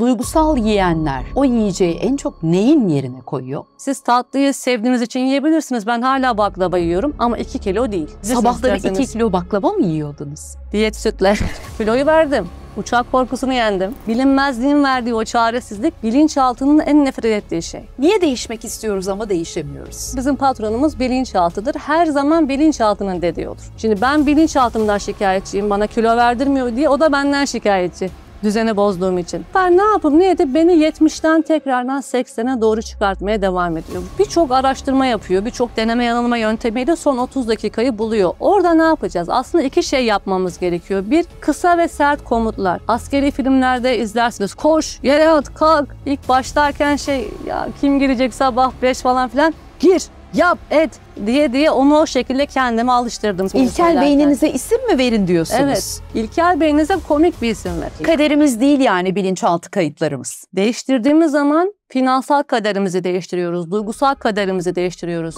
Duygusal yiyenler o yiyeceği en çok neyin yerine koyuyor? Siz tatlıyı sevdiğiniz için yiyebilirsiniz. Ben hala baklava yiyorum ama 2 kilo değil. Bilirsiniz Sabahları 2 kilo baklava mı yiyordunuz? Diyet sütler. Kiloyu verdim. Uçak korkusunu yendim. Bilinmezliğin verdiği o çaresizlik bilinçaltının en nefret ettiği şey. Niye değişmek istiyoruz ama değişemiyoruz? Bizim patronumuz bilinçaltıdır. Her zaman bilinçaltının dediği olur. Şimdi ben bilinçaltımdan şikayetçiyim. Bana kilo verdirmiyor diye o da benden şikayetçi düzeni bozduğum için. Ben ne yapıp ne edip beni 70'ten tekrardan 80'e doğru çıkartmaya devam ediyor. Birçok araştırma yapıyor, birçok deneme yanılma yöntemiyle son 30 dakikayı buluyor. Orada ne yapacağız? Aslında iki şey yapmamız gerekiyor. Bir, kısa ve sert komutlar. Askeri filmlerde izlersiniz. Koş, yere at, kalk. İlk başlarken şey ya kim girecek sabah 5 falan filan. Gir, yap, et diye diye onu o şekilde kendime alıştırdım. İlkel beyninize isim mi verin diyorsunuz? Evet. İlkel beyninize komik bir isim verin. Kaderimiz değil yani bilinçaltı kayıtlarımız. Değiştirdiğimiz zaman finansal kaderimizi değiştiriyoruz, duygusal kaderimizi değiştiriyoruz.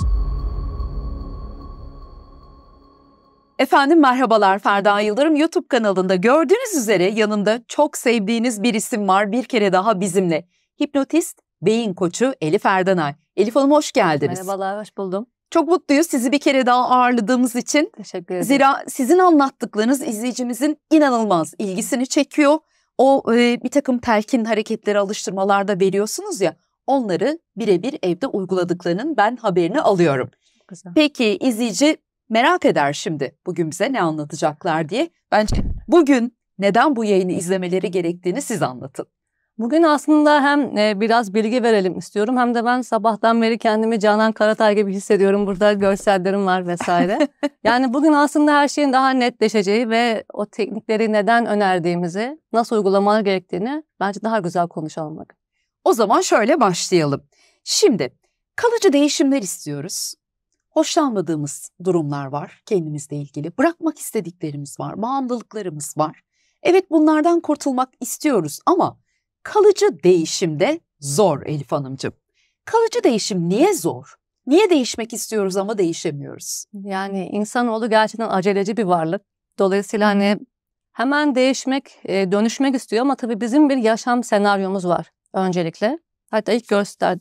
Efendim merhabalar Ferda Yıldırım YouTube kanalında gördüğünüz üzere yanında çok sevdiğiniz bir isim var bir kere daha bizimle. Hipnotist, beyin koçu Elif Erdanay. Elif Hanım hoş geldiniz. Merhabalar, hoş buldum. Çok mutluyuz sizi bir kere daha ağırladığımız için. Teşekkür ederim. Zira sizin anlattıklarınız izleyicimizin inanılmaz ilgisini çekiyor. O e, bir takım telkin hareketleri alıştırmalarda veriyorsunuz ya onları birebir evde uyguladıklarının ben haberini alıyorum. Güzel. Peki izleyici merak eder şimdi bugün bize ne anlatacaklar diye. Bence bugün neden bu yayını izlemeleri gerektiğini siz anlatın. Bugün aslında hem e, biraz bilgi verelim istiyorum hem de ben sabahtan beri kendimi Canan Karatay gibi hissediyorum. Burada görsellerim var vesaire. yani bugün aslında her şeyin daha netleşeceği ve o teknikleri neden önerdiğimizi, nasıl uygulamalı gerektiğini bence daha güzel konuşalım bugün. O zaman şöyle başlayalım. Şimdi kalıcı değişimler istiyoruz. Hoşlanmadığımız durumlar var kendimizle ilgili. Bırakmak istediklerimiz var, bağımlılıklarımız var. Evet bunlardan kurtulmak istiyoruz ama Kalıcı değişimde zor Elif Hanımcığım. Kalıcı değişim niye zor? Niye değişmek istiyoruz ama değişemiyoruz? Yani insanoğlu gerçekten aceleci bir varlık. Dolayısıyla hani hemen değişmek, e, dönüşmek istiyor ama tabii bizim bir yaşam senaryomuz var öncelikle. Hatta ilk göster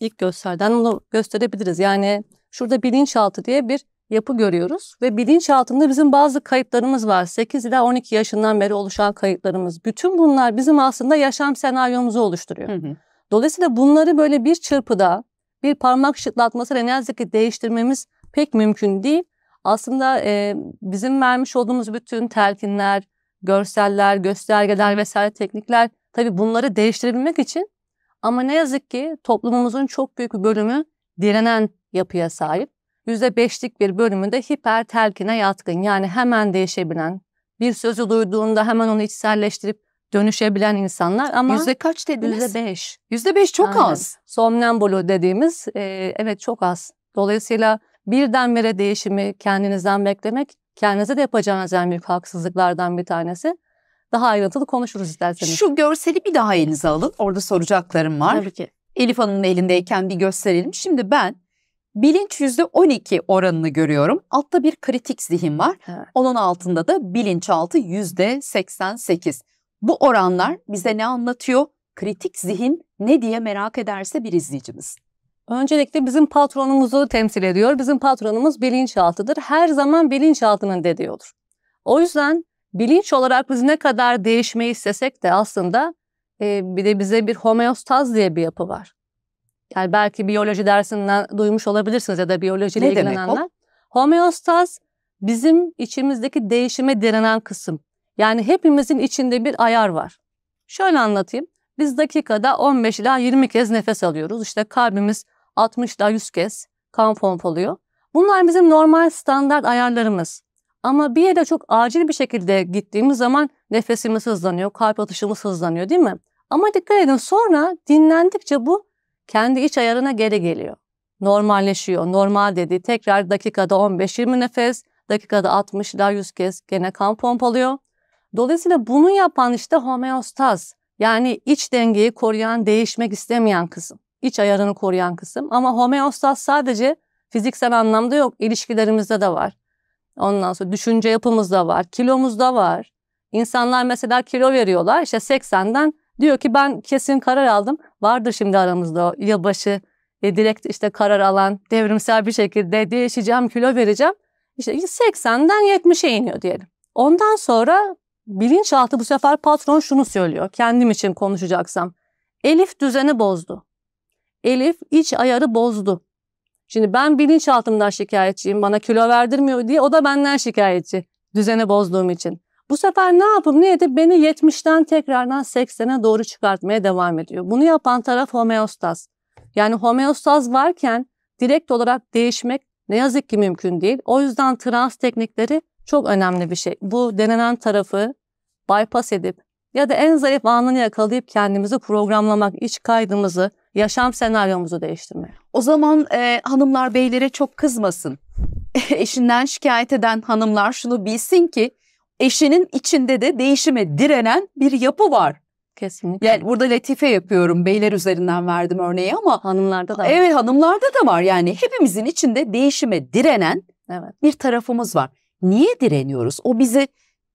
ilk gösterden onu gösterebiliriz. Yani şurada bilinçaltı diye bir yapı görüyoruz ve bilinçaltında bizim bazı kayıtlarımız var. 8 ila 12 yaşından beri oluşan kayıtlarımız. Bütün bunlar bizim aslında yaşam senaryomuzu oluşturuyor. Hı hı. Dolayısıyla bunları böyle bir çırpıda bir parmak şıklatmasıyla ne yazık ki değiştirmemiz pek mümkün değil. Aslında e, bizim vermiş olduğumuz bütün telkinler, görseller, göstergeler vesaire teknikler tabii bunları değiştirebilmek için ama ne yazık ki toplumumuzun çok büyük bir bölümü direnen yapıya sahip. %5'lik bir bölümünde hiper telkine yatkın yani hemen değişebilen, bir sözü duyduğunda hemen onu içselleştirip dönüşebilen insanlar ama... Yüzde kaç dediniz? %5. %5 çok Aynen. az. Somnambulu dediğimiz e, evet çok az. Dolayısıyla birdenbire değişimi kendinizden beklemek kendinize de yapacağınız en büyük haksızlıklardan bir tanesi. Daha ayrıntılı konuşuruz isterseniz. Şu görseli bir daha elinize alın. Orada soracaklarım var. Tabii ki. Elif Hanım'ın elindeyken bir gösterelim. Şimdi ben bilinç %12 oranını görüyorum. Altta bir kritik zihin var. Evet. Onun altında da bilinçaltı %88. Bu oranlar bize ne anlatıyor? Kritik zihin ne diye merak ederse bir izleyicimiz. Öncelikle bizim patronumuzu temsil ediyor. Bizim patronumuz bilinçaltıdır. Her zaman bilinçaltının olur. O yüzden bilinç olarak biz ne kadar değişmeyi istesek de aslında e, bir de bize bir homeostaz diye bir yapı var. Yani belki biyoloji dersinden duymuş olabilirsiniz ya da biyolojiyle ne ilgilenenler. Homeostaz bizim içimizdeki değişime direnen kısım. Yani hepimizin içinde bir ayar var. Şöyle anlatayım. Biz dakikada 15 ila 20 kez nefes alıyoruz. İşte kalbimiz 60 ila 100 kez kan pompalıyor. Bunlar bizim normal standart ayarlarımız. Ama bir yere çok acil bir şekilde gittiğimiz zaman nefesimiz hızlanıyor, kalp atışımız hızlanıyor değil mi? Ama dikkat edin sonra dinlendikçe bu kendi iç ayarına geri geliyor. Normalleşiyor. Normal dedi. Tekrar dakikada 15-20 nefes, dakikada 60 ila 100 kez gene kan pompalıyor. Dolayısıyla bunu yapan işte homeostaz. Yani iç dengeyi koruyan, değişmek istemeyen kısım. İç ayarını koruyan kısım. Ama homeostaz sadece fiziksel anlamda yok. ilişkilerimizde de var. Ondan sonra düşünce yapımızda var. Kilomuzda var. İnsanlar mesela kilo veriyorlar. İşte 80'den Diyor ki ben kesin karar aldım. Vardır şimdi aramızda o yılbaşı e, direkt işte karar alan devrimsel bir şekilde değişeceğim, kilo vereceğim. İşte 80'den 70'e iniyor diyelim. Ondan sonra bilinçaltı bu sefer patron şunu söylüyor. Kendim için konuşacaksam. Elif düzeni bozdu. Elif iç ayarı bozdu. Şimdi ben bilinçaltımdan şikayetçiyim. Bana kilo verdirmiyor diye o da benden şikayetçi. Düzeni bozduğum için. Bu sefer ne yapıp ne edip beni 70'ten tekrardan 80'e doğru çıkartmaya devam ediyor. Bunu yapan taraf homeostaz. Yani homeostaz varken direkt olarak değişmek ne yazık ki mümkün değil. O yüzden trans teknikleri çok önemli bir şey. Bu denenen tarafı bypass edip ya da en zayıf anını yakalayıp kendimizi programlamak, iç kaydımızı, yaşam senaryomuzu değiştirmek. O zaman e, hanımlar beylere çok kızmasın. Eşinden şikayet eden hanımlar şunu bilsin ki eşinin içinde de değişime direnen bir yapı var. Kesinlikle. Yani burada latife yapıyorum. Beyler üzerinden verdim örneği ama hanımlarda da var. Evet, hanımlarda da var. Yani hepimizin içinde değişime direnen evet. bir tarafımız var. Niye direniyoruz? O bizi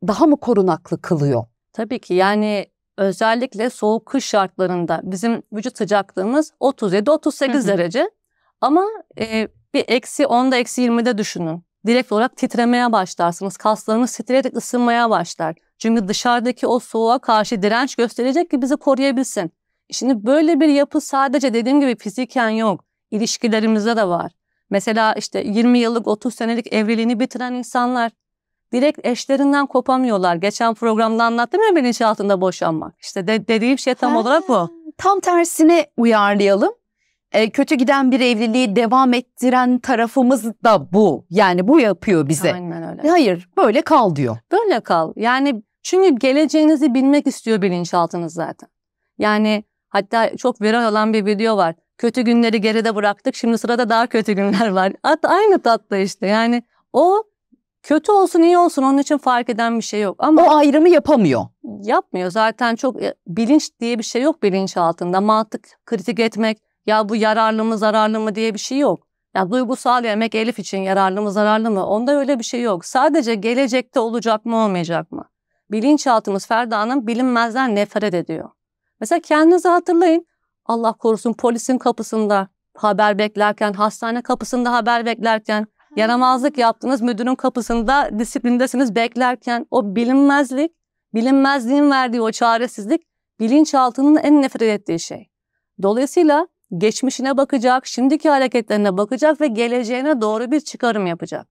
daha mı korunaklı kılıyor? Tabii ki. Yani özellikle soğuk kış şartlarında bizim vücut sıcaklığımız 37-38 derece. Ama e, bir eksi 10'da eksi 20'de düşünün direkt olarak titremeye başlarsınız. kaslarınız titreyerek ısınmaya başlar. Çünkü dışarıdaki o soğuğa karşı direnç gösterecek ki bizi koruyabilsin. E şimdi böyle bir yapı sadece dediğim gibi fiziken yok. İlişkilerimizde de var. Mesela işte 20 yıllık 30 senelik evliliğini bitiren insanlar direkt eşlerinden kopamıyorlar. Geçen programda anlattım ya bilinçaltında boşanmak. İşte de, dediğim şey tam ha, olarak bu. Tam tersini uyarlayalım. E, kötü giden bir evliliği devam ettiren tarafımız da bu. Yani bu yapıyor bize. Aynen öyle. Hayır böyle kal diyor. Böyle kal. Yani çünkü geleceğinizi bilmek istiyor bilinçaltınız zaten. Yani hatta çok viral olan bir video var. Kötü günleri geride bıraktık şimdi sırada daha kötü günler var. Hatta aynı tatlı işte yani o kötü olsun iyi olsun onun için fark eden bir şey yok. Ama o ayrımı yapamıyor. Yapmıyor zaten çok e, bilinç diye bir şey yok bilinç altında. Mantık kritik etmek ya bu yararlı mı zararlı mı diye bir şey yok. Ya duygusal yemek Elif için yararlı mı zararlı mı? Onda öyle bir şey yok. Sadece gelecekte olacak mı olmayacak mı? Bilinçaltımız Ferda'nın bilinmezden nefret ediyor. Mesela kendinizi hatırlayın. Allah korusun polisin kapısında haber beklerken, hastane kapısında haber beklerken, yaramazlık yaptınız müdürün kapısında disiplindesiniz beklerken o bilinmezlik, bilinmezliğin verdiği o çaresizlik bilinçaltının en nefret ettiği şey. Dolayısıyla geçmişine bakacak, şimdiki hareketlerine bakacak ve geleceğine doğru bir çıkarım yapacak.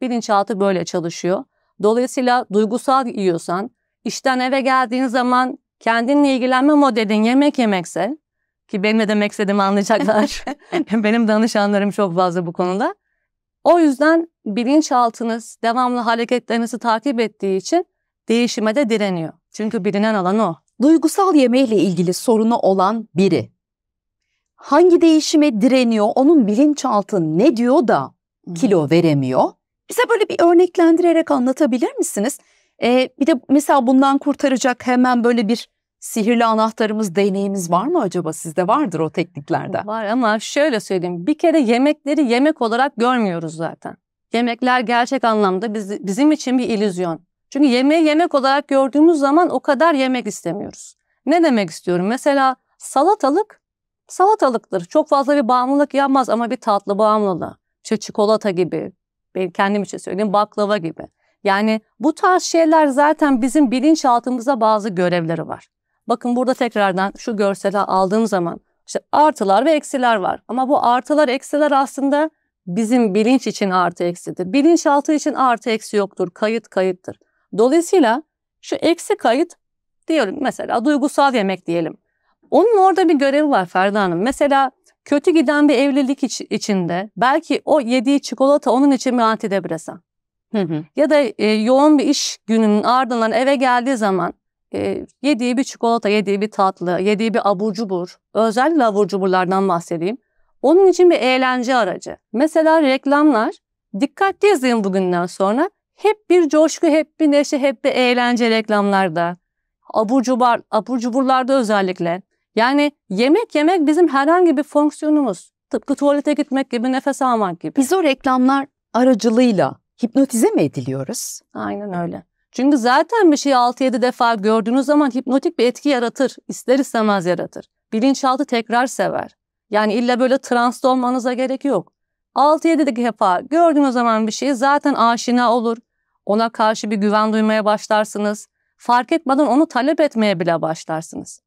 Bilinçaltı böyle çalışıyor. Dolayısıyla duygusal yiyorsan, işten eve geldiğin zaman kendinle ilgilenme modelin yemek yemekse, ki benim ne demek istediğimi anlayacaklar. benim danışanlarım çok fazla bu konuda. O yüzden bilinçaltınız devamlı hareketlerinizi takip ettiği için değişime de direniyor. Çünkü bilinen alan o. Duygusal yemeğiyle ilgili sorunu olan biri hangi değişime direniyor, onun bilinçaltı ne diyor da kilo veremiyor? Bize böyle bir örneklendirerek anlatabilir misiniz? Ee, bir de mesela bundan kurtaracak hemen böyle bir sihirli anahtarımız, deneyimiz var mı acaba? Sizde vardır o tekniklerde. Var ama şöyle söyleyeyim. Bir kere yemekleri yemek olarak görmüyoruz zaten. Yemekler gerçek anlamda biz, bizim için bir illüzyon. Çünkü yemeği yemek olarak gördüğümüz zaman o kadar yemek istemiyoruz. Ne demek istiyorum? Mesela salatalık salatalıktır. Çok fazla bir bağımlılık yapmaz ama bir tatlı bağımlılığı. İşte çikolata gibi, ben kendim için söyleyeyim baklava gibi. Yani bu tarz şeyler zaten bizim bilinçaltımıza bazı görevleri var. Bakın burada tekrardan şu görsele aldığım zaman işte artılar ve eksiler var. Ama bu artılar eksiler aslında bizim bilinç için artı eksidir. Bilinçaltı için artı eksi yoktur. Kayıt kayıttır. Dolayısıyla şu eksi kayıt diyelim mesela duygusal yemek diyelim. Onun orada bir görevi var Ferda Hanım. Mesela kötü giden bir evlilik iç, içinde belki o yediği çikolata onun için bir antidepresan. Hı hı. Ya da e, yoğun bir iş gününün ardından eve geldiği zaman e, yediği bir çikolata, yediği bir tatlı, yediği bir abur cubur, özellikle abur cuburlardan bahsedeyim. Onun için bir eğlence aracı. Mesela reklamlar, dikkatli izleyin bugünden sonra. Hep bir coşku, hep bir neşe, hep bir eğlence reklamlarda. Abur, cubur, abur cuburlarda özellikle. Yani yemek yemek bizim herhangi bir fonksiyonumuz. Tıpkı tuvalete gitmek gibi, nefes almak gibi. Biz o reklamlar aracılığıyla hipnotize mi ediliyoruz? Aynen öyle. Çünkü zaten bir şeyi 6-7 defa gördüğünüz zaman hipnotik bir etki yaratır. İster istemez yaratır. Bilinçaltı tekrar sever. Yani illa böyle transta olmanıza gerek yok. 6-7 defa gördüğünüz zaman bir şeyi zaten aşina olur. Ona karşı bir güven duymaya başlarsınız. Fark etmeden onu talep etmeye bile başlarsınız.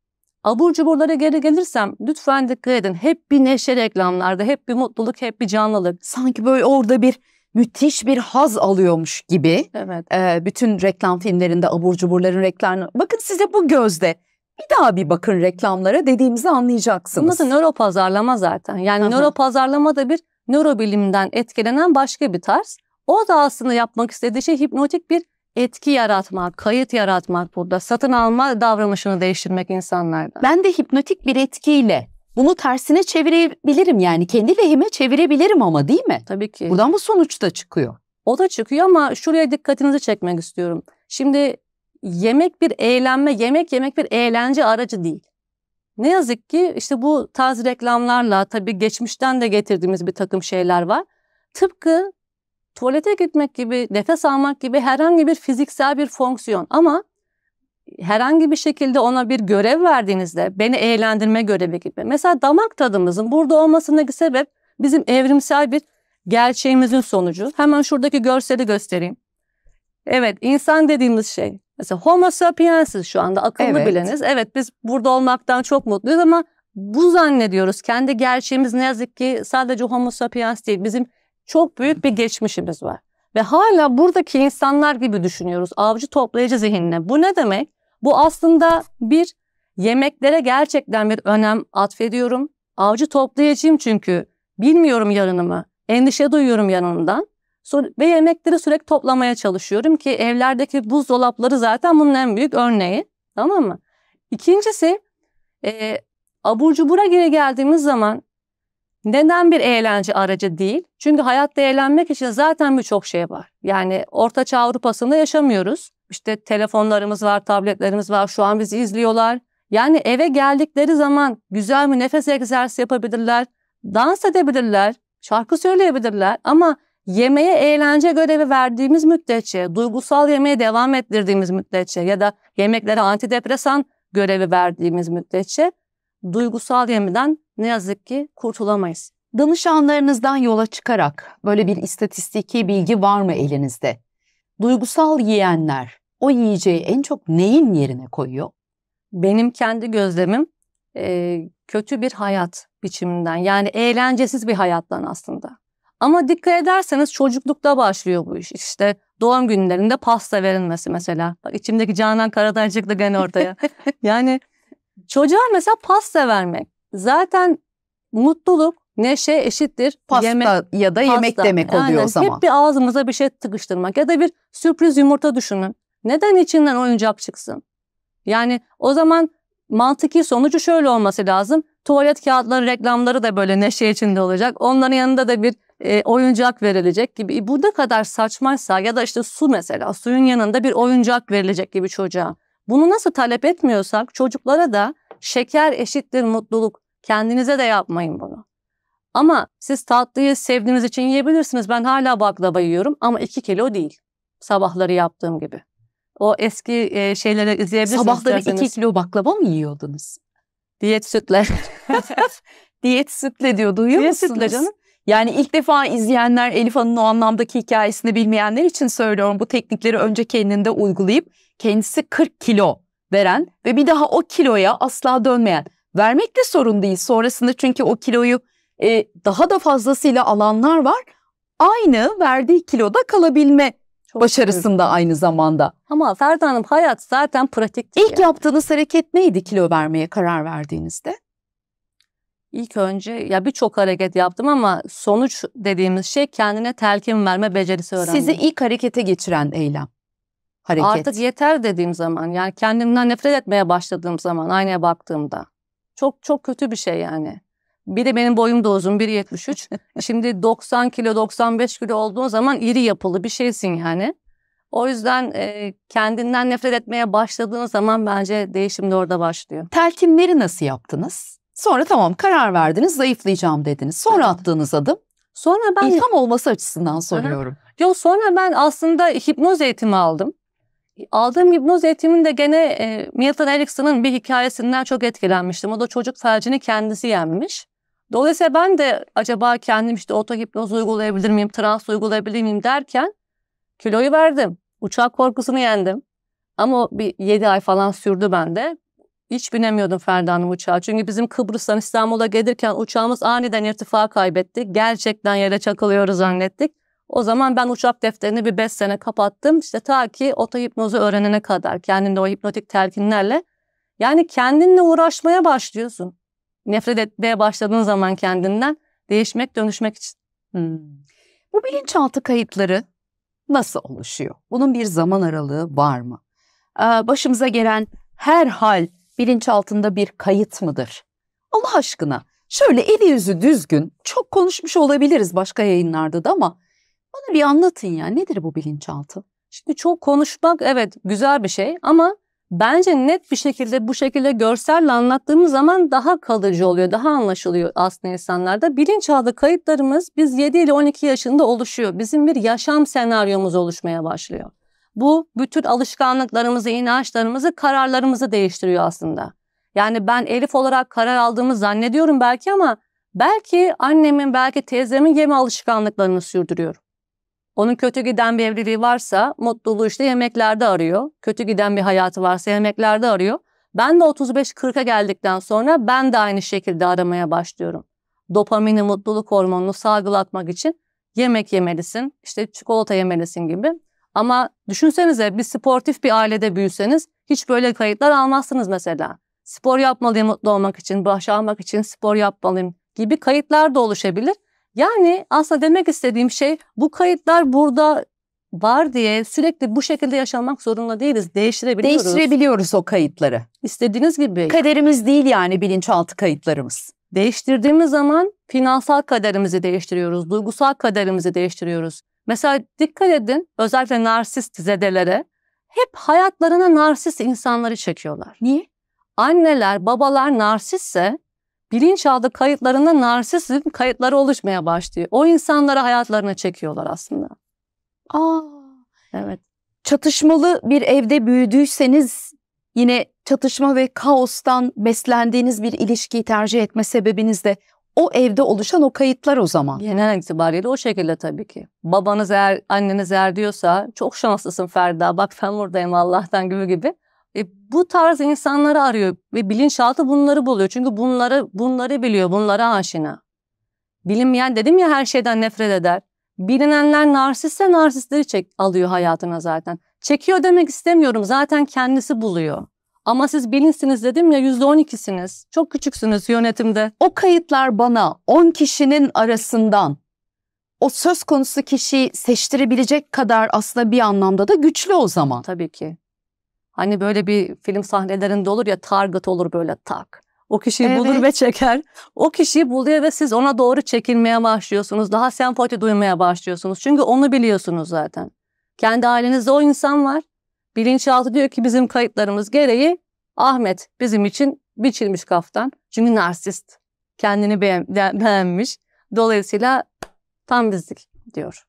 Abur cuburlara geri gelirsem lütfen dikkat edin. Hep bir neşe reklamlarda, hep bir mutluluk, hep bir canlılık. Sanki böyle orada bir müthiş bir haz alıyormuş gibi. Evet. Ee, bütün reklam filmlerinde abur cuburların reklamı. Bakın size bu gözde. Bir daha bir bakın reklamlara dediğimizi anlayacaksınız. Nasıl nöro pazarlama zaten. Yani nöro pazarlama da bir nörobilimden etkilenen başka bir tarz. O da aslında yapmak istediği şey hipnotik bir etki yaratmak, kayıt yaratmak burada. Satın alma davranışını değiştirmek insanlarda. Ben de hipnotik bir etkiyle bunu tersine çevirebilirim yani kendi lehime çevirebilirim ama değil mi? Tabii ki. Buradan bu sonuç da çıkıyor. O da çıkıyor ama şuraya dikkatinizi çekmek istiyorum. Şimdi yemek bir eğlenme, yemek yemek bir eğlence aracı değil. Ne yazık ki işte bu tarz reklamlarla tabii geçmişten de getirdiğimiz bir takım şeyler var. Tıpkı tuvalete gitmek gibi, nefes almak gibi herhangi bir fiziksel bir fonksiyon ama herhangi bir şekilde ona bir görev verdiğinizde beni eğlendirme görevi gibi. Mesela damak tadımızın burada olmasındaki sebep bizim evrimsel bir gerçeğimizin sonucu. Hemen şuradaki görseli göstereyim. Evet insan dediğimiz şey mesela homo sapiensiz şu anda akıllı evet. bileniz. Evet biz burada olmaktan çok mutluyuz ama bu zannediyoruz kendi gerçeğimiz ne yazık ki sadece homo sapiens değil bizim çok büyük bir geçmişimiz var. Ve hala buradaki insanlar gibi düşünüyoruz. Avcı toplayıcı zihinle. Bu ne demek? Bu aslında bir yemeklere gerçekten bir önem atfediyorum. Avcı toplayıcıyım çünkü. Bilmiyorum yarınımı. Endişe duyuyorum yanından Ve yemekleri sürekli toplamaya çalışıyorum ki evlerdeki buzdolapları zaten bunun en büyük örneği. Tamam mı? İkincisi e, abur cubura geri geldiğimiz zaman neden bir eğlence aracı değil? Çünkü hayatta eğlenmek için zaten birçok şey var. Yani Ortaçağ Avrupa'sında yaşamıyoruz. İşte telefonlarımız var, tabletlerimiz var. Şu an bizi izliyorlar. Yani eve geldikleri zaman güzel bir nefes egzersizi yapabilirler. Dans edebilirler, şarkı söyleyebilirler ama yemeğe eğlence görevi verdiğimiz müddetçe, duygusal yemeğe devam ettirdiğimiz müddetçe ya da yemeklere antidepresan görevi verdiğimiz müddetçe duygusal yemiden ne yazık ki kurtulamayız. Danışanlarınızdan yola çıkarak böyle bir istatistiki bilgi var mı elinizde? Duygusal yiyenler o yiyeceği en çok neyin yerine koyuyor? Benim kendi gözlemim e, kötü bir hayat biçiminden yani eğlencesiz bir hayattan aslında. Ama dikkat ederseniz çocuklukta başlıyor bu iş. İşte doğum günlerinde pasta verilmesi mesela. Bak içimdeki Canan Karadağcık da gene ortaya. yani Çocuğa mesela pasta vermek. Zaten mutluluk, neşe eşittir. Pasta yeme, ya da yemek pasta. demek oluyor o zaman. Hep bir ağzımıza bir şey tıkıştırmak ya da bir sürpriz yumurta düşünün. Neden içinden oyuncak çıksın? Yani o zaman mantıki sonucu şöyle olması lazım. Tuvalet kağıtları reklamları da böyle neşe içinde olacak. Onların yanında da bir e, oyuncak verilecek gibi. Bu ne kadar saçmaysa ya da işte su mesela suyun yanında bir oyuncak verilecek gibi çocuğa. Bunu nasıl talep etmiyorsak çocuklara da şeker eşittir mutluluk. Kendinize de yapmayın bunu. Ama siz tatlıyı sevdiğiniz için yiyebilirsiniz. Ben hala baklava yiyorum ama 2 kilo değil. Sabahları yaptığım gibi. O eski e, şeyleri izleyebilirsiniz. Sabahları 2 kilo baklava mı yiyordunuz? Diyet sütle. Diyet sütle diyor. Duyuyor Diyet musunuz? Sütle canım. Yani ilk defa izleyenler Elif Hanım'ın o anlamdaki hikayesini bilmeyenler için söylüyorum. Bu teknikleri önce kendinde uygulayıp kendisi 40 kilo veren ve bir daha o kiloya asla dönmeyen. Vermek de sorun değil sonrasında çünkü o kiloyu e, daha da fazlasıyla alanlar var. Aynı verdiği kiloda kalabilme çok başarısında büyük. aynı zamanda. Ama Ferda Hanım hayat zaten pratik. İlk yani. yaptığınız hareket neydi kilo vermeye karar verdiğinizde? İlk önce ya birçok hareket yaptım ama sonuç dediğimiz şey kendine telkin verme becerisi öğrendim. Sizi ilk harekete geçiren eylem hareket. Artık yeter dediğim zaman yani kendimden nefret etmeye başladığım zaman aynaya baktığımda. Çok çok kötü bir şey yani. bir de benim boyum da uzun 1.73. Şimdi 90 kilo 95 kilo olduğun zaman iri yapılı bir şeysin yani. O yüzden e, kendinden nefret etmeye başladığın zaman bence değişim de orada başlıyor. Telkinleri nasıl yaptınız? Sonra tamam karar verdiniz zayıflayacağım dediniz. Sonra evet. attığınız adım? Sonra ben... ilham olması açısından soruyorum. Yok sonra ben aslında hipnoz eğitimi aldım. Aldığım hipnoz eğitiminde gene e, Milton Erickson'ın bir hikayesinden çok etkilenmiştim. O da çocuk felcini kendisi yenmiş. Dolayısıyla ben de acaba kendim işte otohipnoz uygulayabilir miyim, trans uygulayabilir miyim derken kiloyu verdim. Uçak korkusunu yendim. Ama bir 7 ay falan sürdü bende. Hiç binemiyordum Ferda'nın uçağı. Çünkü bizim Kıbrıs'tan İstanbul'a gelirken uçağımız aniden irtifa kaybetti. Gerçekten yere çakılıyoruz zannettik. O zaman ben uçak defterini bir 5 sene kapattım. İşte ta ki otohipnozu öğrenene kadar kendinde o hipnotik telkinlerle. Yani kendinle uğraşmaya başlıyorsun. Nefret etmeye başladığın zaman kendinden değişmek, dönüşmek için. Hmm. Bu bilinçaltı kayıtları nasıl oluşuyor? Bunun bir zaman aralığı var mı? Ee, başımıza gelen her hal bilinçaltında bir kayıt mıdır? Allah aşkına şöyle eli yüzü düzgün çok konuşmuş olabiliriz başka yayınlarda da ama bana bir anlatın ya nedir bu bilinçaltı? Şimdi çok konuşmak evet güzel bir şey ama bence net bir şekilde bu şekilde görselle anlattığımız zaman daha kalıcı oluyor, daha anlaşılıyor aslında insanlarda. Bilinçaltı kayıtlarımız biz 7 ile 12 yaşında oluşuyor. Bizim bir yaşam senaryomuz oluşmaya başlıyor. Bu bütün alışkanlıklarımızı, inançlarımızı, kararlarımızı değiştiriyor aslında. Yani ben Elif olarak karar aldığımı zannediyorum belki ama belki annemin, belki teyzemin yeme alışkanlıklarını sürdürüyorum. Onun kötü giden bir evliliği varsa mutluluğu işte yemeklerde arıyor. Kötü giden bir hayatı varsa yemeklerde arıyor. Ben de 35-40'a geldikten sonra ben de aynı şekilde aramaya başlıyorum. Dopamini, mutluluk hormonunu salgılatmak için yemek yemelisin, işte çikolata yemelisin gibi. Ama düşünsenize bir sportif bir ailede büyüseniz hiç böyle kayıtlar almazsınız mesela. Spor yapmalıyım mutlu olmak için, başarmak için spor yapmalıyım gibi kayıtlar da oluşabilir. Yani aslında demek istediğim şey bu kayıtlar burada var diye sürekli bu şekilde yaşamak zorunda değiliz. Değiştirebiliyoruz. Değiştirebiliyoruz o kayıtları. İstediğiniz gibi. Kaderimiz değil yani bilinçaltı kayıtlarımız. Değiştirdiğimiz zaman finansal kaderimizi değiştiriyoruz, duygusal kaderimizi değiştiriyoruz. Mesela dikkat edin özellikle narsist zedelere hep hayatlarına narsist insanları çekiyorlar. Niye? Anneler, babalar narsistse bilinçaltı kayıtlarında narsisizm kayıtları oluşmaya başlıyor. O insanlara hayatlarına çekiyorlar aslında. Aa. Evet. Çatışmalı bir evde büyüdüyseniz yine çatışma ve kaostan beslendiğiniz bir ilişkiyi tercih etme sebebiniz de o evde oluşan o kayıtlar o zaman. Genel itibariyle o şekilde tabii ki. Babanız eğer, anneniz eğer diyorsa çok şanslısın Ferda bak ben buradayım Allah'tan gibi gibi. E, bu tarz insanları arıyor ve bilinçaltı bunları buluyor. Çünkü bunları bunları biliyor, bunlara aşina. Bilinmeyen dedim ya her şeyden nefret eder. Bilinenler narsistse narsistleri çek, alıyor hayatına zaten. Çekiyor demek istemiyorum. Zaten kendisi buluyor. Ama siz bilinsiniz dedim ya yüzde on ikisiniz. Çok küçüksünüz yönetimde. O kayıtlar bana on kişinin arasından o söz konusu kişiyi seçtirebilecek kadar aslında bir anlamda da güçlü o zaman. Tabii ki. Hani böyle bir film sahnelerinde olur ya target olur böyle tak. O kişiyi evet. bulur ve çeker. O kişiyi buluyor ve siz ona doğru çekilmeye başlıyorsunuz. Daha sempati duymaya başlıyorsunuz. Çünkü onu biliyorsunuz zaten. Kendi ailenizde o insan var. Bilinçaltı diyor ki bizim kayıtlarımız gereği Ahmet bizim için biçilmiş kaftan. Çünkü narsist. Kendini beğenmiş. Dolayısıyla tam bizlik diyor.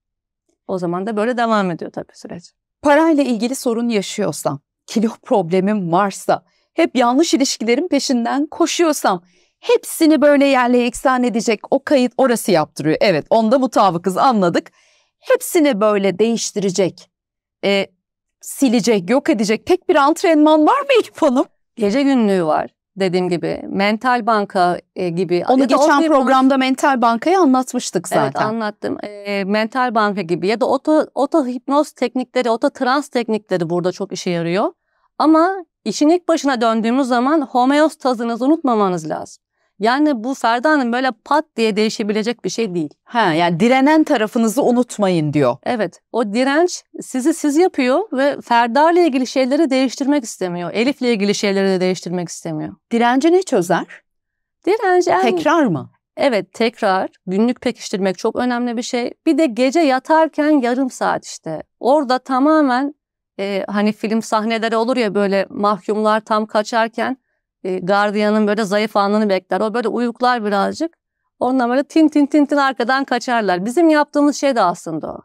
O zaman da böyle devam ediyor tabii süreç. Parayla ilgili sorun yaşıyorsam kilo problemim varsa, hep yanlış ilişkilerin peşinden koşuyorsam hepsini böyle yerle eksan edecek o kayıt orası yaptırıyor. Evet onda mutabıkız anladık. Hepsini böyle değiştirecek, e, silecek, yok edecek tek bir antrenman var mı Elif Hanım? Gece günlüğü var dediğim gibi mental banka e, gibi. Onu geçen programda mental bankayı anlatmıştık zaten. Evet anlattım. E, mental banka gibi ya da oto, oto hipnoz teknikleri, oto trans teknikleri burada çok işe yarıyor. Ama işin ilk başına döndüğümüz zaman homeostazınızı unutmamanız lazım. Yani bu Ferda Hanım böyle pat diye değişebilecek bir şey değil. Ha yani direnen tarafınızı unutmayın diyor. Evet o direnç sizi siz yapıyor ve Ferda ile ilgili şeyleri değiştirmek istemiyor. Elif ile ilgili şeyleri de değiştirmek istemiyor. Direnci ne çözer? Direnci en... Tekrar mı? Evet tekrar günlük pekiştirmek çok önemli bir şey. Bir de gece yatarken yarım saat işte. Orada tamamen e, hani film sahneleri olur ya böyle mahkumlar tam kaçarken e, gardiyanın böyle zayıf anını bekler. O böyle uyuklar birazcık. Onlar böyle tin tin tin tin arkadan kaçarlar. Bizim yaptığımız şey de aslında o.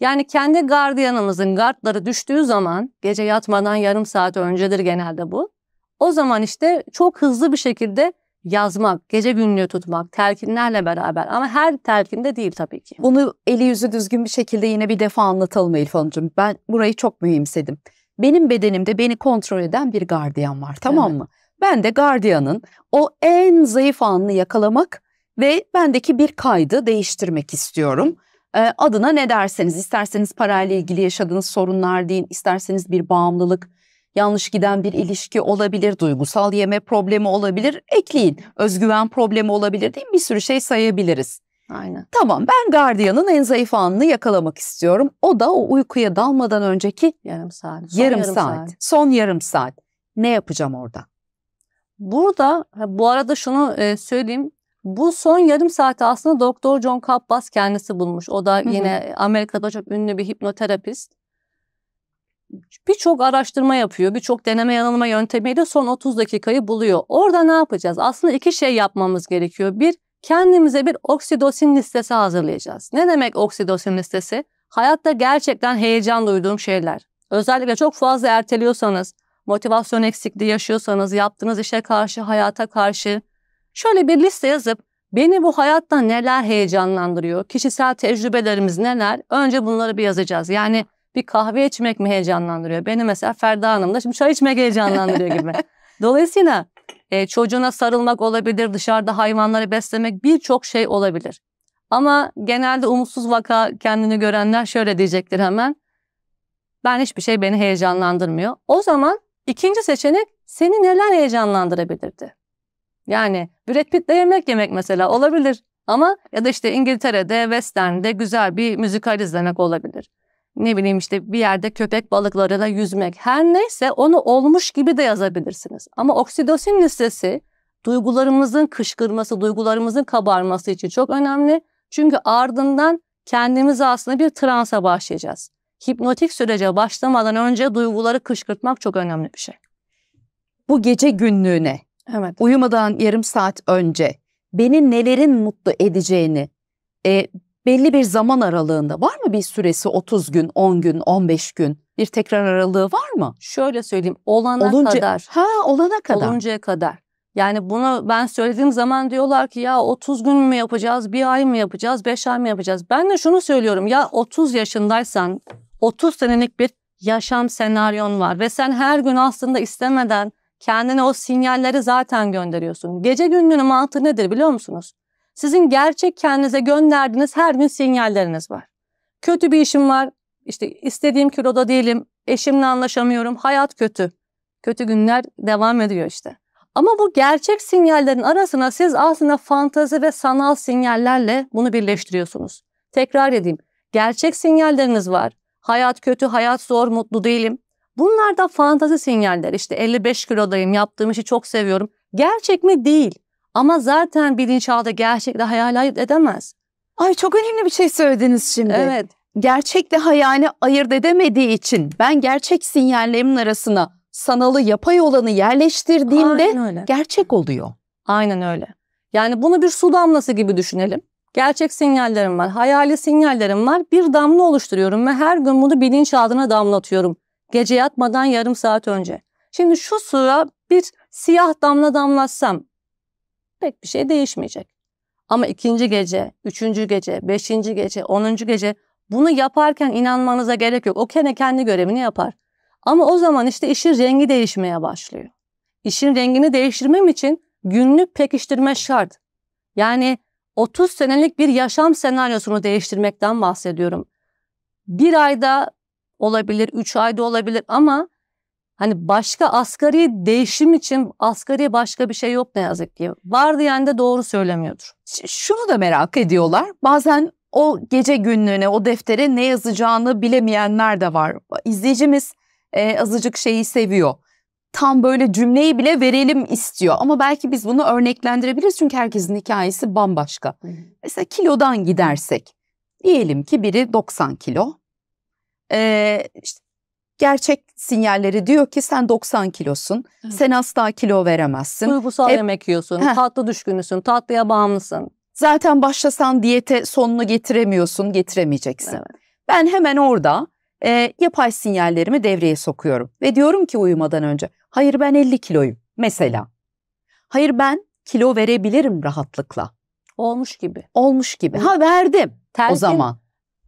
Yani kendi gardiyanımızın gardları düştüğü zaman gece yatmadan yarım saat öncedir genelde bu. O zaman işte çok hızlı bir şekilde yazmak, gece günlüğü tutmak, telkinlerle beraber ama her telkinde değil tabii ki. Bunu eli yüzü düzgün bir şekilde yine bir defa anlatalım Elif Hanımcığım. Ben burayı çok mühimsedim. Benim bedenimde beni kontrol eden bir gardiyan var tamam evet. mı? Ben de gardiyanın o en zayıf anını yakalamak ve bendeki bir kaydı değiştirmek istiyorum. Ee, adına ne derseniz, isterseniz parayla ilgili yaşadığınız sorunlar deyin, isterseniz bir bağımlılık, yanlış giden bir ilişki olabilir, duygusal yeme problemi olabilir, ekleyin özgüven problemi olabilir değil mi? Bir sürü şey sayabiliriz. Aynen. Tamam ben gardiyanın en zayıf anını yakalamak istiyorum. O da o uykuya dalmadan önceki yarım saat. Son yarım, yarım saat. saat. Son yarım saat. Ne yapacağım orada? Burada bu arada şunu e, söyleyeyim. Bu son yarım saati aslında Doktor John Kappbaz kendisi bulmuş. O da yine Amerika'da çok ünlü bir hipnoterapist birçok araştırma yapıyor, birçok deneme yanılma yöntemiyle son 30 dakikayı buluyor. Orada ne yapacağız? Aslında iki şey yapmamız gerekiyor. Bir, kendimize bir oksidosin listesi hazırlayacağız. Ne demek oksidosin listesi? Hayatta gerçekten heyecan duyduğum şeyler. Özellikle çok fazla erteliyorsanız, motivasyon eksikliği yaşıyorsanız, yaptığınız işe karşı, hayata karşı şöyle bir liste yazıp beni bu hayatta neler heyecanlandırıyor, kişisel tecrübelerimiz neler, önce bunları bir yazacağız. Yani bir kahve içmek mi heyecanlandırıyor? Beni mesela Ferda Hanım da şimdi çay içmek heyecanlandırıyor gibi. Dolayısıyla e, çocuğuna sarılmak olabilir, dışarıda hayvanları beslemek birçok şey olabilir. Ama genelde umutsuz vaka kendini görenler şöyle diyecektir hemen. Ben hiçbir şey beni heyecanlandırmıyor. O zaman ikinci seçenek seni neler heyecanlandırabilirdi? Yani Brad Pitt'le yemek yemek mesela olabilir. Ama ya da işte İngiltere'de, Western'de güzel bir müzikal izlemek olabilir ne bileyim işte bir yerde köpek balıklarıyla yüzmek her neyse onu olmuş gibi de yazabilirsiniz. Ama oksidosin listesi duygularımızın kışkırması, duygularımızın kabarması için çok önemli. Çünkü ardından kendimizi aslında bir transa başlayacağız. Hipnotik sürece başlamadan önce duyguları kışkırtmak çok önemli bir şey. Bu gece günlüğüne, evet. uyumadan yarım saat önce beni nelerin mutlu edeceğini, e, belli bir zaman aralığında var mı bir süresi 30 gün, 10 gün, 15 gün bir tekrar aralığı var mı? Şöyle söyleyeyim olana Olunca, kadar. Ha olana kadar. Oluncaya kadar. Yani bunu ben söylediğim zaman diyorlar ki ya 30 gün mü yapacağız, bir ay mı yapacağız, 5 ay mı yapacağız? Ben de şunu söylüyorum ya 30 yaşındaysan 30 senelik bir yaşam senaryon var ve sen her gün aslında istemeden kendine o sinyalleri zaten gönderiyorsun. Gece gündüğünün mantığı nedir biliyor musunuz? Sizin gerçek kendinize gönderdiğiniz her gün sinyalleriniz var. Kötü bir işim var. İşte istediğim kiloda değilim. Eşimle anlaşamıyorum. Hayat kötü. Kötü günler devam ediyor işte. Ama bu gerçek sinyallerin arasına siz aslında fantazi ve sanal sinyallerle bunu birleştiriyorsunuz. Tekrar edeyim. Gerçek sinyalleriniz var. Hayat kötü, hayat zor, mutlu değilim. Bunlar da fantazi sinyaller. İşte 55 kilodayım, yaptığım işi çok seviyorum. Gerçek mi? Değil. Ama zaten bilinçaltı gerçekle hayal ayırt edemez. Ay çok önemli bir şey söylediniz şimdi. Evet. Gerçekle hayali ayırt edemediği için ben gerçek sinyallerimin arasına sanalı yapay olanı yerleştirdiğimde gerçek oluyor. Aynen öyle. Yani bunu bir su damlası gibi düşünelim. Gerçek sinyallerim var, hayali sinyallerim var. Bir damla oluşturuyorum ve her gün bunu bilinçaltına damlatıyorum. Gece yatmadan yarım saat önce. Şimdi şu sıra bir siyah damla damlatsam pek bir şey değişmeyecek. Ama ikinci gece, üçüncü gece, beşinci gece, onuncu gece bunu yaparken inanmanıza gerek yok. O kene kendi görevini yapar. Ama o zaman işte işin rengi değişmeye başlıyor. İşin rengini değiştirmem için günlük pekiştirme şart. Yani 30 senelik bir yaşam senaryosunu değiştirmekten bahsediyorum. Bir ayda olabilir, üç ayda olabilir ama Hani başka asgari değişim için asgari başka bir şey yok ne yazık ki. Var diyen de doğru söylemiyordur. şunu da merak ediyorlar. Bazen o gece günlüğüne, o deftere ne yazacağını bilemeyenler de var. İzleyicimiz e, azıcık şeyi seviyor. Tam böyle cümleyi bile verelim istiyor. Ama belki biz bunu örneklendirebiliriz çünkü herkesin hikayesi bambaşka. Hı. Mesela kilodan gidersek diyelim ki biri 90 kilo. E, işte gerçek sinyalleri diyor ki sen 90 kilosun. Evet. Sen asla kilo veremezsin. Duygusal Hep, yemek yiyorsun. Heh. Tatlı düşkünüsün. Tatlıya bağımlısın. Zaten başlasan diyete sonunu getiremiyorsun. Getiremeyeceksin. Evet. Ben hemen orada e, yapay sinyallerimi devreye sokuyorum. Ve diyorum ki uyumadan önce hayır ben 50 kiloyum mesela. Hayır ben kilo verebilirim rahatlıkla. Olmuş gibi. Olmuş gibi. Ha verdim Telkin, o zaman.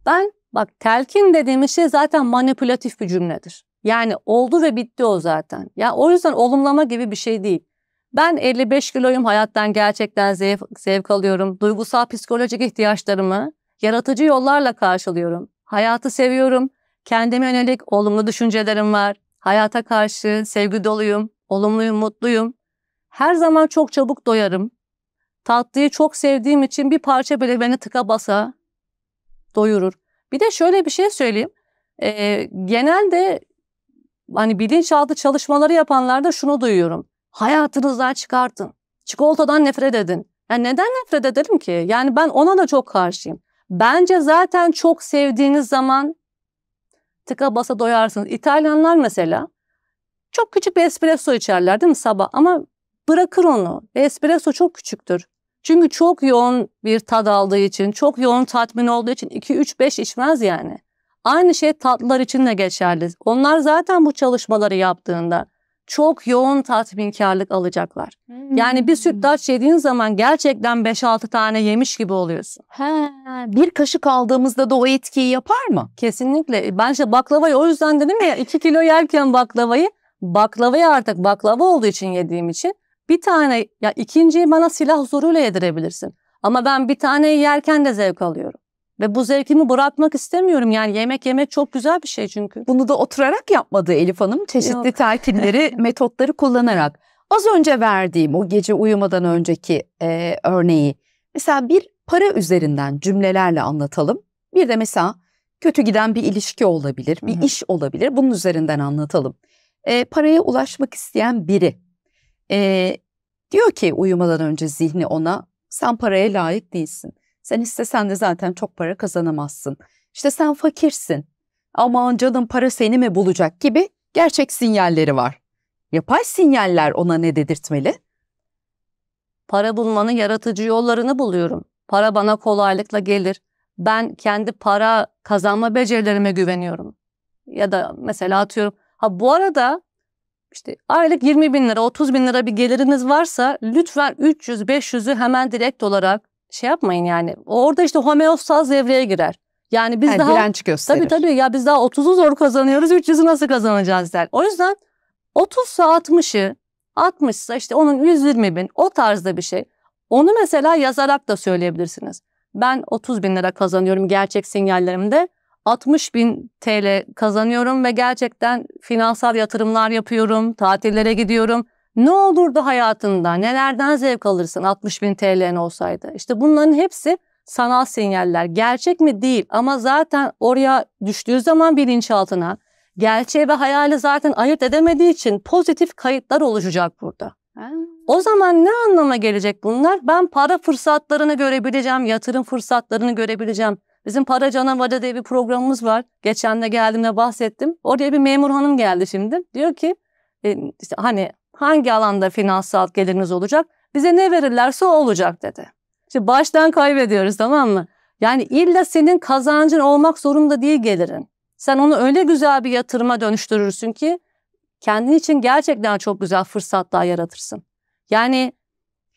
Ben Bak telkin dediğimiz şey zaten manipülatif bir cümledir. Yani oldu ve bitti o zaten. Ya o yüzden olumlama gibi bir şey değil. Ben 55 kiloyum hayattan gerçekten zevk, zevk alıyorum. Duygusal psikolojik ihtiyaçlarımı yaratıcı yollarla karşılıyorum. Hayatı seviyorum. Kendime yönelik olumlu düşüncelerim var. Hayata karşı sevgi doluyum, olumluyum, mutluyum. Her zaman çok çabuk doyarım. Tatlıyı çok sevdiğim için bir parça bile beni tıka basa doyurur. Bir de şöyle bir şey söyleyeyim. E, genelde hani bilinçaltı çalışmaları yapanlarda şunu duyuyorum. Hayatınızdan çıkartın. Çikolatadan nefret edin. Yani neden nefret edelim ki? Yani ben ona da çok karşıyım. Bence zaten çok sevdiğiniz zaman tıka basa doyarsınız. İtalyanlar mesela çok küçük bir espresso içerler değil mi sabah? Ama bırakır onu. Espresso çok küçüktür. Çünkü çok yoğun bir tad aldığı için, çok yoğun tatmin olduğu için 2-3-5 içmez yani. Aynı şey tatlılar için de geçerli. Onlar zaten bu çalışmaları yaptığında çok yoğun tatminkarlık alacaklar. Hmm. Yani bir sütlaç yediğin zaman gerçekten 5-6 tane yemiş gibi oluyorsun. He, bir kaşık aldığımızda da o etkiyi yapar mı? Kesinlikle. Ben işte baklavayı o yüzden dedim ya 2 kilo yerken baklavayı baklavayı artık baklava olduğu için yediğim için bir tane ya ikinciyi bana silah zoruyla yedirebilirsin. Ama ben bir taneyi yerken de zevk alıyorum. Ve bu zevkimi bırakmak istemiyorum. Yani yemek yemek çok güzel bir şey çünkü. Bunu da oturarak yapmadı Elif Hanım. Çeşitli Yok. telkinleri, metotları kullanarak. Az önce verdiğim o gece uyumadan önceki e, örneği. Mesela bir para üzerinden cümlelerle anlatalım. Bir de mesela kötü giden bir ilişki olabilir, bir Hı-hı. iş olabilir. Bunun üzerinden anlatalım. E, paraya ulaşmak isteyen biri e, Diyor ki uyumadan önce zihni ona sen paraya layık değilsin. Sen istesen de zaten çok para kazanamazsın. İşte sen fakirsin. Aman canım para seni mi bulacak gibi gerçek sinyalleri var. Yapay sinyaller ona ne dedirtmeli? Para bulmanın yaratıcı yollarını buluyorum. Para bana kolaylıkla gelir. Ben kendi para kazanma becerilerime güveniyorum. Ya da mesela atıyorum. Ha bu arada işte aylık 20 bin lira 30 bin lira bir geliriniz varsa lütfen 300-500'ü hemen direkt olarak şey yapmayın yani. Orada işte homeostaz devreye girer. Yani biz yani daha direnç gösterir. Tabii tabii ya biz daha 30'u zor kazanıyoruz 300'ü nasıl kazanacağız der. O yüzden 30'sa 60'ı 60'sa işte onun 120 bin o tarzda bir şey. Onu mesela yazarak da söyleyebilirsiniz. Ben 30 bin lira kazanıyorum gerçek sinyallerimde. 60 bin TL kazanıyorum ve gerçekten finansal yatırımlar yapıyorum, tatillere gidiyorum. Ne olurdu hayatında, nelerden zevk alırsın 60 bin TL'n olsaydı? İşte bunların hepsi sanal sinyaller. Gerçek mi? Değil. Ama zaten oraya düştüğü zaman bilinçaltına gerçeği ve hayali zaten ayırt edemediği için pozitif kayıtlar oluşacak burada. O zaman ne anlama gelecek bunlar? Ben para fırsatlarını görebileceğim, yatırım fırsatlarını görebileceğim. Bizim Para Canavarı diye bir programımız var. Geçen de geldiğimde bahsettim. Oraya bir memur hanım geldi şimdi. Diyor ki e, işte hani hangi alanda finansal geliriniz olacak? Bize ne verirlerse o olacak dedi. Şimdi baştan kaybediyoruz tamam mı? Yani illa senin kazancın olmak zorunda değil gelirin. Sen onu öyle güzel bir yatırıma dönüştürürsün ki kendin için gerçekten çok güzel fırsatlar yaratırsın. Yani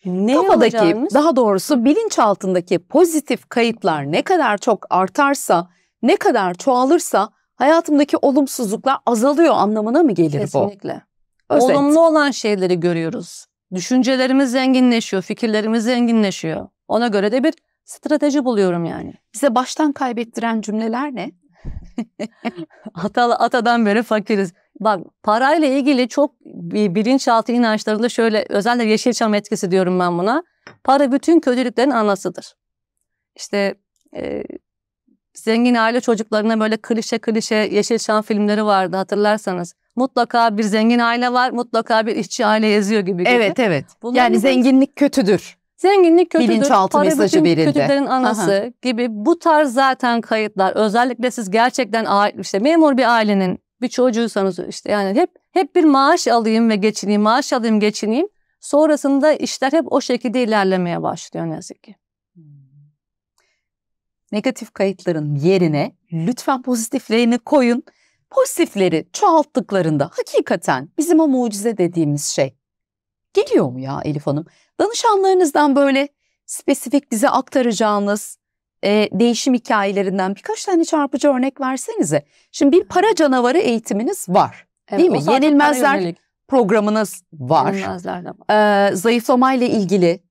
ne kafadaki olacağımız? daha doğrusu bilinç altındaki pozitif kayıtlar ne kadar çok artarsa, ne kadar çoğalırsa hayatımdaki olumsuzluklar azalıyor anlamına mı gelir Kesinlikle. bu? Kesinlikle. Olumlu olan şeyleri görüyoruz. Düşüncelerimiz zenginleşiyor, fikirlerimiz zenginleşiyor. Ona göre de bir strateji buluyorum yani. Bize baştan kaybettiren cümleler ne? Atalı atadan beri fakiriz. Bak parayla ilgili çok bilinçaltı inançlarında şöyle özellikle Yeşilçam etkisi diyorum ben buna. Para bütün kötülüklerin anasıdır. İşte e, zengin aile çocuklarına böyle klişe klişe Yeşilçam filmleri vardı hatırlarsanız. Mutlaka bir zengin aile var, mutlaka bir işçi aile yazıyor gibi. gibi. Evet, evet. Bunların yani zenginlik kötüdür. Zenginlik kötüdür. Bilinçaltı para mesajı bütün verildi. kötülerin anası Aha. gibi bu tarz zaten kayıtlar özellikle siz gerçekten işte memur bir ailenin bir çocuğusanız işte yani hep hep bir maaş alayım ve geçineyim, maaş alayım geçineyim. Sonrasında işler hep o şekilde ilerlemeye başlıyor ne yazık ki. Hmm. Negatif kayıtların yerine lütfen pozitiflerini koyun. Pozitifleri çoğalttıklarında hakikaten bizim o mucize dediğimiz şey geliyor mu ya Elif Hanım? Danışanlarınızdan böyle spesifik bize aktaracağınız e, değişim hikayelerinden birkaç tane çarpıcı örnek versenize. Şimdi bir para canavarı eğitiminiz var. Evet, değil mi? Yenilmezler programınız var. Yenilmezler de var. Ee, zayıflamayla ilgili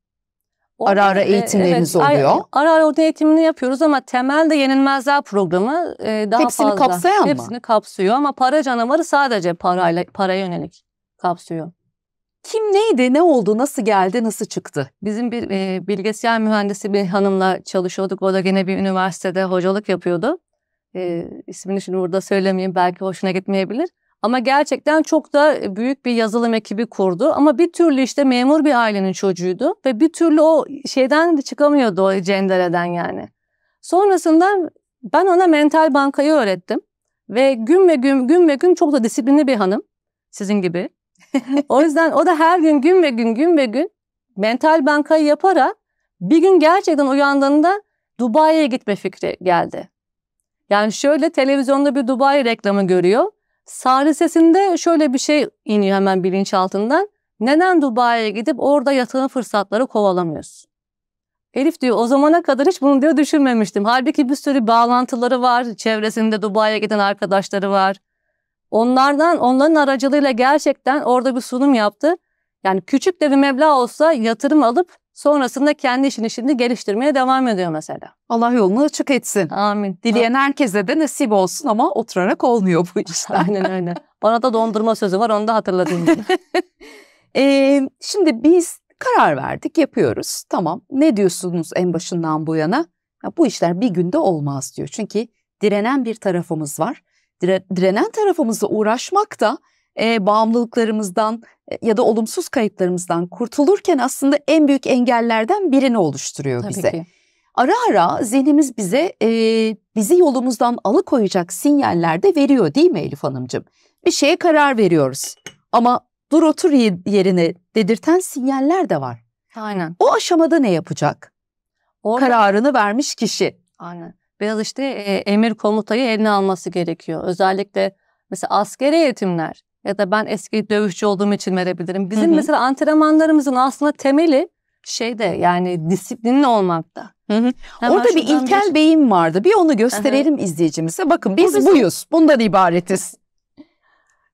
o, ara ara eğitimleriniz evet, oluyor. Ara ara o eğitimini yapıyoruz ama temelde yenilmezler programı e, daha hepsini fazla. Hepsini kapsayan hepsini mı? Hepsini kapsıyor ama para canavarı sadece parayla paraya yönelik kapsıyor kim neydi, ne oldu, nasıl geldi, nasıl çıktı? Bizim bir e, bilgisayar mühendisi bir hanımla çalışıyorduk. O da gene bir üniversitede hocalık yapıyordu. E, ismini şimdi burada söylemeyeyim belki hoşuna gitmeyebilir. Ama gerçekten çok da büyük bir yazılım ekibi kurdu. Ama bir türlü işte memur bir ailenin çocuğuydu. Ve bir türlü o şeyden de çıkamıyordu o cendereden yani. Sonrasında ben ona mental bankayı öğrettim. Ve gün ve gün, gün ve gün çok da disiplinli bir hanım. Sizin gibi. o yüzden o da her gün gün ve gün gün ve gün mental bankayı yaparak bir gün gerçekten uyandığında Dubai'ye gitme fikri geldi. Yani şöyle televizyonda bir Dubai reklamı görüyor. sarı sesinde şöyle bir şey iniyor hemen bilinçaltından. Neden Dubai'ye gidip orada yatağın fırsatları kovalamıyoruz. Elif diyor o zamana kadar hiç bunu diyor düşünmemiştim. Halbuki bir sürü bağlantıları var. Çevresinde Dubai'ye giden arkadaşları var. Onlardan onların aracılığıyla gerçekten orada bir sunum yaptı. Yani küçük de bir meblağ olsa yatırım alıp sonrasında kendi işini şimdi geliştirmeye devam ediyor mesela. Allah yolunu açık etsin. Amin. Dileyen herkese de nasip olsun ama oturarak olmuyor bu işler. Aynen öyle. Bana da dondurma sözü var onu da hatırladım. ee, şimdi biz karar verdik yapıyoruz. Tamam ne diyorsunuz en başından bu yana? Ya, bu işler bir günde olmaz diyor. Çünkü direnen bir tarafımız var direnen tarafımızla uğraşmak da e, bağımlılıklarımızdan e, ya da olumsuz kayıtlarımızdan kurtulurken aslında en büyük engellerden birini oluşturuyor Tabii bize. Ki. Ara ara zihnimiz bize e, bizi yolumuzdan alıkoyacak sinyaller de veriyor değil mi Elif Hanımcığım? Bir şeye karar veriyoruz ama dur otur yerine dedirten sinyaller de var. Aynen. O aşamada ne yapacak? Orada... Kararını vermiş kişi. Aynen. Biraz işte e, emir komutayı eline alması gerekiyor. Özellikle mesela askeri eğitimler ya da ben eski dövüşçü olduğum için verebilirim. Bizim hı hı. mesela antrenmanlarımızın aslında temeli şeyde yani disiplinli olmakta. Hı hı. Orada bir ilkel geç... beyin vardı. Bir onu gösterelim hı hı. izleyicimize. Bakın biz Burası... buyuz. Bundan ibaretiz.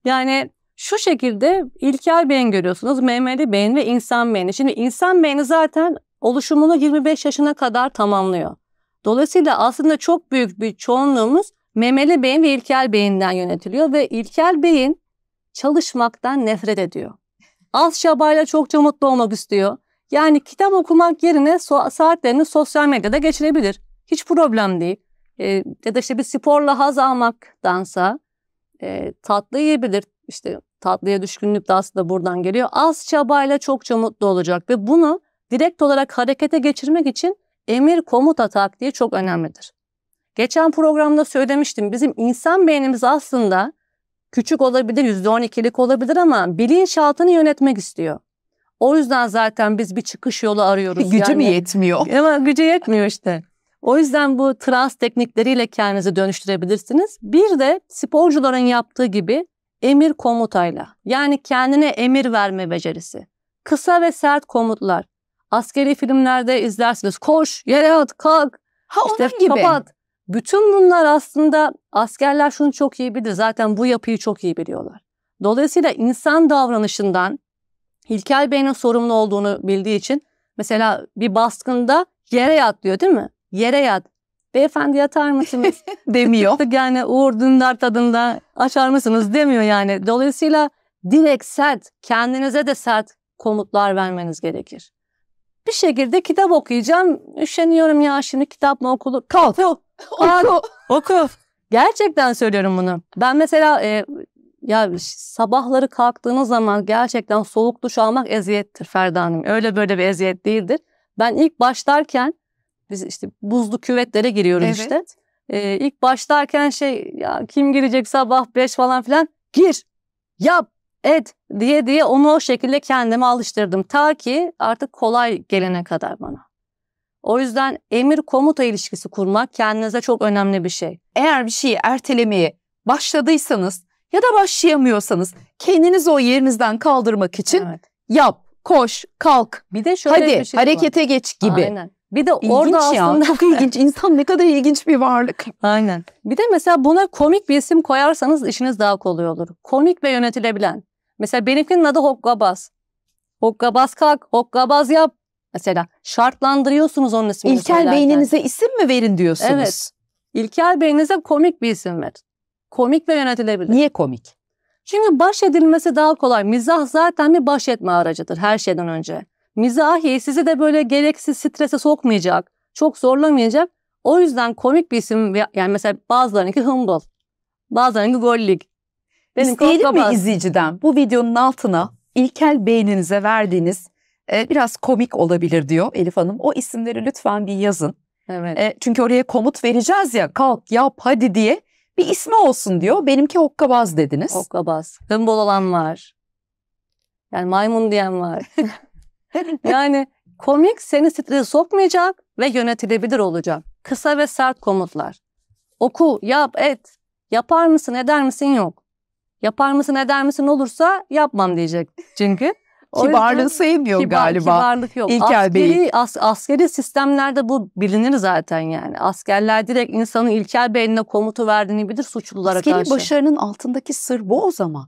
Yani şu şekilde ilkel beyin görüyorsunuz. Memeli beyin ve insan beyni. Şimdi insan beyni zaten oluşumunu 25 yaşına kadar tamamlıyor. Dolayısıyla aslında çok büyük bir çoğunluğumuz memeli beyin ve ilkel beyinden yönetiliyor ve ilkel beyin çalışmaktan nefret ediyor. Az şabayla çokça mutlu olmak istiyor. Yani kitap okumak yerine saatlerini sosyal medyada geçirebilir. Hiç problem değil. E, ya da işte bir sporla haz almaktansa e, tatlı yiyebilir. İşte tatlıya düşkünlük de aslında buradan geliyor. Az çabayla çokça mutlu olacak ve bunu direkt olarak harekete geçirmek için emir komuta taktiği çok önemlidir. Geçen programda söylemiştim bizim insan beynimiz aslında küçük olabilir, %12'lik olabilir ama bilinçaltını yönetmek istiyor. O yüzden zaten biz bir çıkış yolu arıyoruz. Gücü yani. mü yetmiyor? Ama gücü yetmiyor işte. O yüzden bu trans teknikleriyle kendinizi dönüştürebilirsiniz. Bir de sporcuların yaptığı gibi emir komutayla. Yani kendine emir verme becerisi. Kısa ve sert komutlar. Askeri filmlerde izlersiniz. Koş, yere at, kalk, ha, işte onun gibi. kapat. Bütün bunlar aslında askerler şunu çok iyi bilir. Zaten bu yapıyı çok iyi biliyorlar. Dolayısıyla insan davranışından İlkel Bey'in sorumlu olduğunu bildiği için mesela bir baskında yere yat diyor değil mi? Yere yat. Beyefendi yatar mısınız? demiyor. yani Uğur Dündar tadında açar mısınız demiyor yani. Dolayısıyla direkt sert, kendinize de sert komutlar vermeniz gerekir bir şekilde kitap okuyacağım. Üşeniyorum ya şimdi kitap mı okulur? Kalk. Oku. Oku. Gerçekten söylüyorum bunu. Ben mesela e, ya sabahları kalktığınız zaman gerçekten soluk duş almak eziyettir Ferda Hanım. Öyle böyle bir eziyet değildir. Ben ilk başlarken biz işte buzlu küvetlere giriyoruz evet. işte. Ee, ilk başlarken şey ya kim girecek sabah 5 falan filan gir yap et diye diye onu o şekilde kendime alıştırdım. Ta ki artık kolay gelene kadar bana. O yüzden emir komuta ilişkisi kurmak kendinize çok önemli bir şey. Eğer bir şeyi ertelemeye başladıysanız ya da başlayamıyorsanız kendinizi o yerinizden kaldırmak için evet. yap, koş, kalk. Bir de şöyle Hadi, bir şey harekete var. geç gibi. Aynen. Bir de ilginç orada ya. aslında çok ilginç. insan ne kadar ilginç bir varlık. Aynen. Bir de mesela buna komik bir isim koyarsanız işiniz daha kolay olur. Komik ve yönetilebilen. Mesela benimkinin adı hokkabaz. Hokkabaz kalk, hokkabaz yap. Mesela şartlandırıyorsunuz onun ismini İlkel söylerken. beyninize isim mi verin diyorsunuz? Evet. İlkel beyninize komik bir isim ver. Komik ve yönetilebilir. Niye komik? Çünkü baş edilmesi daha kolay. Mizah zaten bir baş etme aracıdır her şeyden önce. Mizahi sizi de böyle gereksiz strese sokmayacak, çok zorlamayacak. O yüzden komik bir isim yani mesela bazılarınınki hımdol, bazılarınınki gollig. Benim İsteyelim kodlamaz. mi izleyiciden bu videonun altına ilkel beyninize verdiğiniz e, biraz komik olabilir diyor Elif Hanım. O isimleri lütfen bir yazın. Evet. E, çünkü oraya komut vereceğiz ya kalk yap hadi diye bir ismi olsun diyor. Benimki hokkabaz dediniz. Hokkabaz. Hımbol olan var. Yani maymun diyen var. yani komik seni strese sokmayacak ve yönetilebilir olacak. Kısa ve sert komutlar. Oku, yap, et. Yapar mısın, eder misin yok. Yapar mısın eder misin olursa yapmam diyecek çünkü. Kibarlığı sevmiyor kibar, galiba. Kibarlık yok. İlker askeri, Bey. As, askeri sistemlerde bu bilinir zaten yani. Askerler direkt insanın İlker Bey'ine komutu verdiğini bilir suçlulara askeri karşı. Askeri başarının altındaki sır bu o zaman.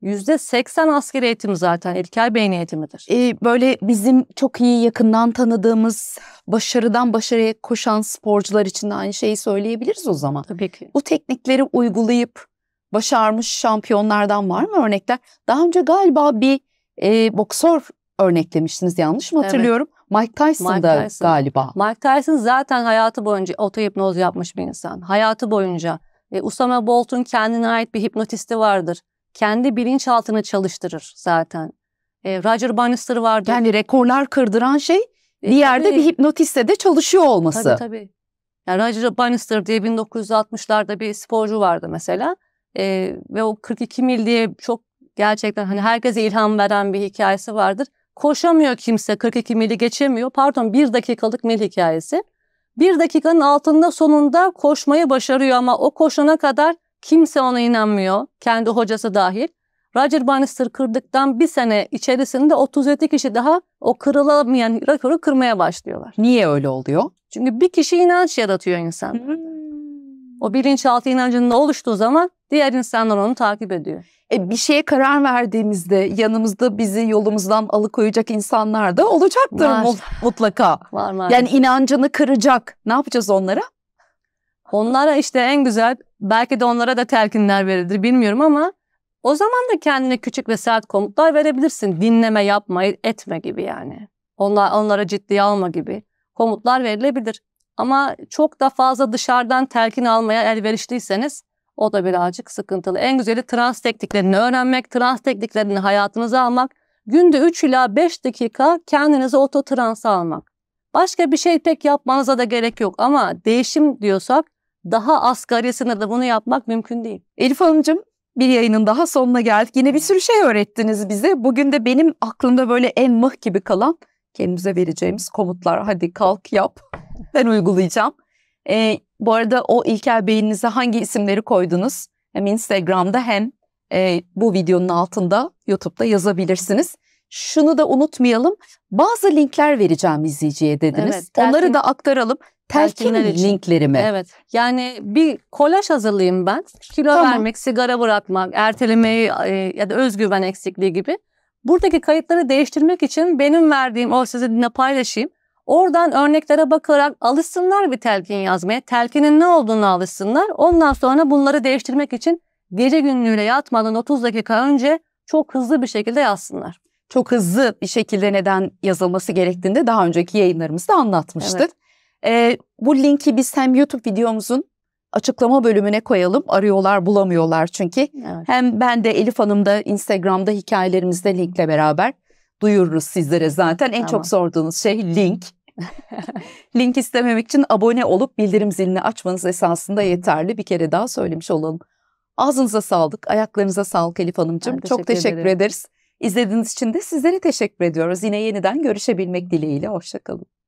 Yüzde seksen askeri eğitim zaten İlker Bey'in eğitimidir. Ee, böyle bizim çok iyi yakından tanıdığımız başarıdan başarıya koşan sporcular için de aynı şeyi söyleyebiliriz o zaman. Tabii ki. Bu teknikleri uygulayıp başarmış şampiyonlardan var mı örnekler? Daha önce galiba bir e, boksör örneklemiştiniz yanlış mı hatırlıyorum? Evet. Mike Tyson da galiba. Mike Tyson zaten hayatı boyunca otohipnoz yapmış bir insan. Hayatı boyunca. E, Usama Bolt'un kendine ait bir hipnotisti vardır. Kendi bilinçaltını çalıştırır zaten. E, Roger Bannister vardır. Yani rekorlar kırdıran şey e, diğerde tabii. bir hipnotiste de çalışıyor olması. Tabii tabii. Yani Roger Bannister diye 1960'larda bir sporcu vardı mesela. E, ve o 42 mil diye çok gerçekten hani herkese ilham veren bir hikayesi vardır. Koşamıyor kimse 42 mili geçemiyor. Pardon bir dakikalık mil hikayesi. Bir dakikanın altında sonunda koşmayı başarıyor ama o koşana kadar kimse ona inanmıyor. Kendi hocası dahil. Roger Bannister kırdıktan bir sene içerisinde 37 kişi daha o kırılamayan rekoru kırmaya başlıyorlar. Niye öyle oluyor? Çünkü bir kişi inanç yaratıyor insan. Hmm. O bilinçaltı inancının oluştuğu zaman diğer insanlar onu takip ediyor. E, bir şeye karar verdiğimizde yanımızda bizi yolumuzdan alıkoyacak insanlar da olacaktır var. mutlaka. Var maalesef. Yani inancını kıracak. Ne yapacağız onlara? Onlara işte en güzel belki de onlara da telkinler verilir bilmiyorum ama o zaman da kendine küçük ve sert komutlar verebilirsin. Dinleme, yapma, etme gibi yani. Onlar, onlara ciddiye alma gibi komutlar verilebilir. Ama çok da fazla dışarıdan telkin almaya elverişliyseniz o da birazcık sıkıntılı. En güzeli trans tekniklerini öğrenmek, trans tekniklerini hayatınıza almak. Günde 3 ila 5 dakika kendinizi oto transa almak. Başka bir şey pek yapmanıza da gerek yok ama değişim diyorsak daha asgari sınırda bunu yapmak mümkün değil. Elif Hanımcığım bir yayının daha sonuna geldik. Yine bir sürü şey öğrettiniz bize. Bugün de benim aklımda böyle en mıh gibi kalan kendimize vereceğimiz komutlar. Hadi kalk yap ben uygulayacağım. E, bu arada o İlker Bey'inize hangi isimleri koydunuz? Hem Instagram'da hem e, bu videonun altında YouTube'da yazabilirsiniz. Şunu da unutmayalım. Bazı linkler vereceğim izleyiciye dediniz. Evet, telkin, Onları da aktaralım. Telkin linklerimi. Evet. Yani bir kolaj hazırlayayım ben. Kilo tamam. vermek, sigara bırakmak, ertelemeyi e, ya da özgüven eksikliği gibi. Buradaki kayıtları değiştirmek için benim verdiğim o sizinle paylaşayım. Oradan örneklere bakarak alışsınlar bir telkin yazmaya. Telkinin ne olduğunu alışsınlar. Ondan sonra bunları değiştirmek için gece günlüğüyle yatmadan 30 dakika önce çok hızlı bir şekilde yazsınlar. Çok hızlı bir şekilde neden yazılması gerektiğini de daha önceki yayınlarımızda anlatmıştık. Evet. Ee, bu linki biz hem YouTube videomuzun açıklama bölümüne koyalım. Arıyorlar bulamıyorlar çünkü. Evet. Hem ben de Elif Hanım da Instagram'da hikayelerimizde linkle beraber duyururuz sizlere zaten. En tamam. çok sorduğunuz şey link. link istememek için abone olup bildirim zilini açmanız esasında yeterli. Bir kere daha söylemiş olalım. Ağzınıza sağlık, ayaklarınıza sağlık Elif Hanımcığım. teşekkür çok teşekkür ederim. ederiz. İzlediğiniz için de sizlere teşekkür ediyoruz. Yine yeniden görüşebilmek dileğiyle. Hoşçakalın.